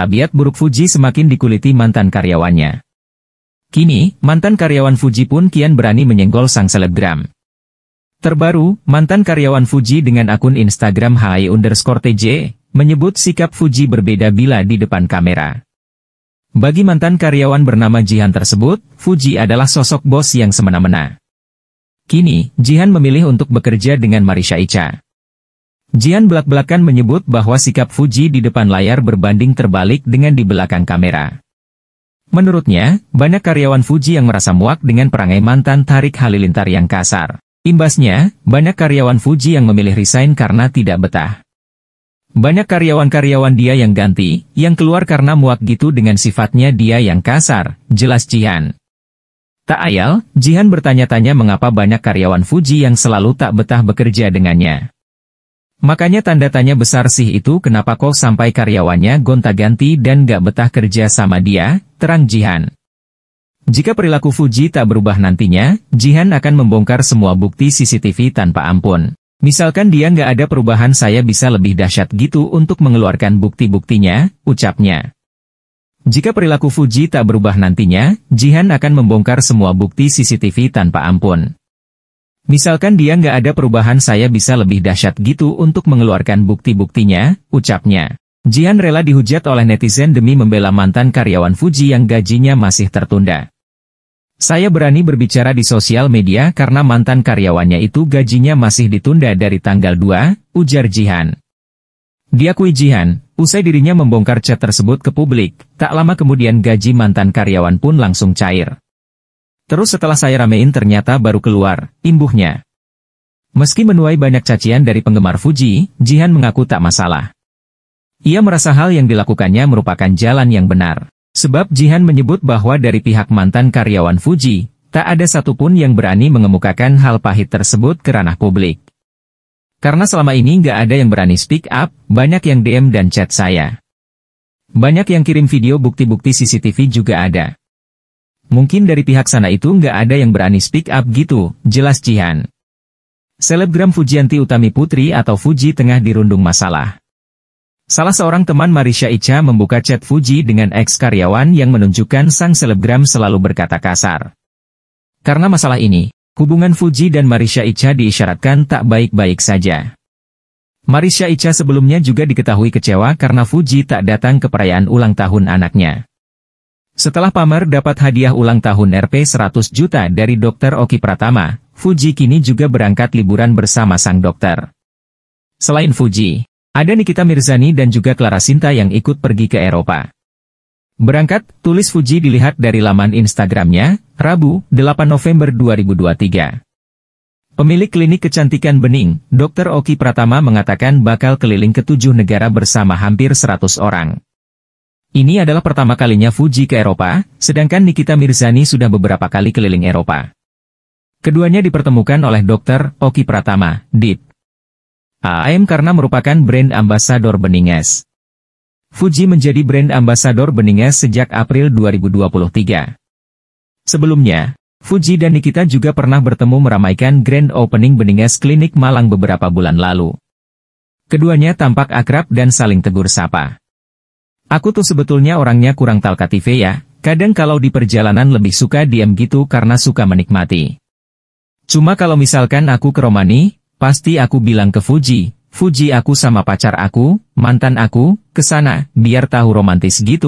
Tabiat buruk Fuji semakin dikuliti mantan karyawannya. Kini, mantan karyawan Fuji pun kian berani menyenggol sang selebgram. Terbaru, mantan karyawan Fuji dengan akun Instagram hi underscore tj, menyebut sikap Fuji berbeda bila di depan kamera. Bagi mantan karyawan bernama Jihan tersebut, Fuji adalah sosok bos yang semena-mena. Kini, Jihan memilih untuk bekerja dengan Marisha Icha. Jian belak-belakan menyebut bahwa sikap Fuji di depan layar berbanding terbalik dengan di belakang kamera. Menurutnya, banyak karyawan Fuji yang merasa muak dengan perangai mantan Tarik Halilintar yang kasar. Imbasnya, banyak karyawan Fuji yang memilih resign karena tidak betah. Banyak karyawan-karyawan dia yang ganti, yang keluar karena muak gitu dengan sifatnya dia yang kasar, jelas Jihan. Tak ayal, Jihan bertanya-tanya mengapa banyak karyawan Fuji yang selalu tak betah bekerja dengannya. Makanya tanda tanya besar sih itu kenapa kok sampai karyawannya gonta-ganti dan gak betah kerja sama dia, terang Jihan. Jika perilaku Fuji tak berubah nantinya, Jihan akan membongkar semua bukti CCTV tanpa ampun. Misalkan dia nggak ada perubahan saya bisa lebih dahsyat gitu untuk mengeluarkan bukti-buktinya, ucapnya. Jika perilaku Fuji tak berubah nantinya, Jihan akan membongkar semua bukti CCTV tanpa ampun. Misalkan dia nggak ada perubahan saya bisa lebih dahsyat gitu untuk mengeluarkan bukti-buktinya, ucapnya. Jihan rela dihujat oleh netizen demi membela mantan karyawan Fuji yang gajinya masih tertunda. Saya berani berbicara di sosial media karena mantan karyawannya itu gajinya masih ditunda dari tanggal 2, ujar Jihan. Diakui Jihan, usai dirinya membongkar chat tersebut ke publik, tak lama kemudian gaji mantan karyawan pun langsung cair. Terus setelah saya ramein ternyata baru keluar, imbuhnya. Meski menuai banyak cacian dari penggemar Fuji, Jihan mengaku tak masalah. Ia merasa hal yang dilakukannya merupakan jalan yang benar. Sebab Jihan menyebut bahwa dari pihak mantan karyawan Fuji, tak ada satupun yang berani mengemukakan hal pahit tersebut ke ranah publik. Karena selama ini nggak ada yang berani speak up, banyak yang DM dan chat saya. Banyak yang kirim video bukti-bukti CCTV juga ada. Mungkin dari pihak sana itu nggak ada yang berani speak up gitu, jelas Jihan. Selebgram Fujianti Utami Putri atau Fuji tengah dirundung masalah. Salah seorang teman Marisha Ica membuka chat Fuji dengan ex karyawan yang menunjukkan sang selebgram selalu berkata kasar. Karena masalah ini, hubungan Fuji dan Marisha Ica diisyaratkan tak baik-baik saja. Marisha Ica sebelumnya juga diketahui kecewa karena Fuji tak datang ke perayaan ulang tahun anaknya. Setelah Pamer dapat hadiah ulang tahun Rp 100 juta dari Dr. Oki Pratama, Fuji kini juga berangkat liburan bersama sang dokter. Selain Fuji, ada Nikita Mirzani dan juga Clara Sinta yang ikut pergi ke Eropa. Berangkat, tulis Fuji dilihat dari laman Instagramnya, Rabu, 8 November 2023. Pemilik klinik kecantikan bening, Dr. Oki Pratama mengatakan bakal keliling ke tujuh negara bersama hampir 100 orang. Ini adalah pertama kalinya Fuji ke Eropa, sedangkan Nikita Mirzani sudah beberapa kali keliling Eropa. Keduanya dipertemukan oleh Dr. Oki Pratama, DIP. AM karena merupakan brand ambasador Beninges. Fuji menjadi brand ambasador Beninges sejak April 2023. Sebelumnya, Fuji dan Nikita juga pernah bertemu meramaikan grand opening Beninges Klinik Malang beberapa bulan lalu. Keduanya tampak akrab dan saling tegur sapa. Aku tuh sebetulnya orangnya kurang talkative ya, kadang kalau di perjalanan lebih suka diam gitu karena suka menikmati. Cuma kalau misalkan aku ke Romani, pasti aku bilang ke Fuji, Fuji aku sama pacar aku, mantan aku, kesana, biar tahu romantis gitu.